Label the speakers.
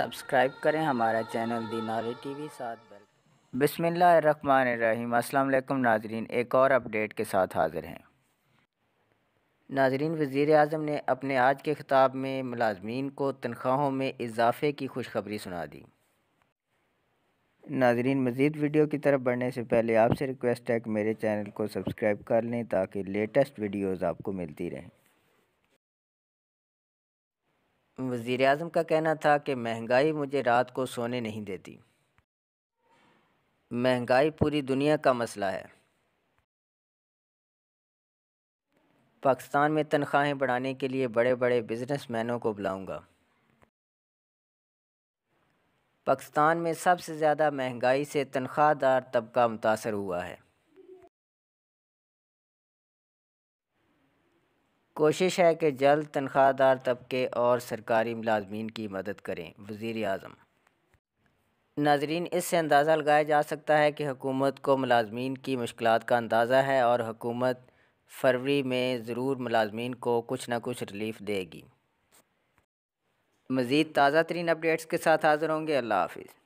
Speaker 1: subscribe करें हमारा channel the T V साथ बेल अस्सलाम वालेकुम नाजरीन एक और अपडेट के साथ हाज़िर हैं नाजरीन वज़ी अजम ने अपने आज के ख़िताब में मुलाजमीन को तनख्वाहों में इजाफ़े की खुशखबरी सुना दी नाजरीन मज़ीद वीडियो की तरफ बढ़ने से पहले आपसे रिक्वेस्ट है कि मेरे चैनल को सब्सक्राइब कर लें ताकि लेटेस्ट वीडियोज़ आपको मिलती रहें वज़ी अजम का कहना था कि महंगाई मुझे रात को सोने नहीं देती महंगाई पूरी दुनिया का मसला है पाकिस्तान में तनख्वाहें बढ़ाने के लिए बड़े बड़े बिजनेसमैनों को बुलाऊंगा पाकिस्तान में सबसे ज़्यादा महंगाई से तनख्वाहदार तबका मुतासर हुआ है कोशिश है कि जल्द तनख्वाहदार तबके और सरकारी मुलाजमीन की मदद करें वज़ी अजम नाजरीन इससे अंदाज़ा लगाया जा सकता है कि हुकूमत को मुलाजमीन की मुश्किल का अंदाज़ा है और हुकूमत फरवरी में ज़रूर मुलाजमीन को कुछ ना कुछ रिलीफ देगी मज़ीद ताज़ा तरीन अपडेट्स के साथ हाज़िर होंगे अल्लाह हाफिज़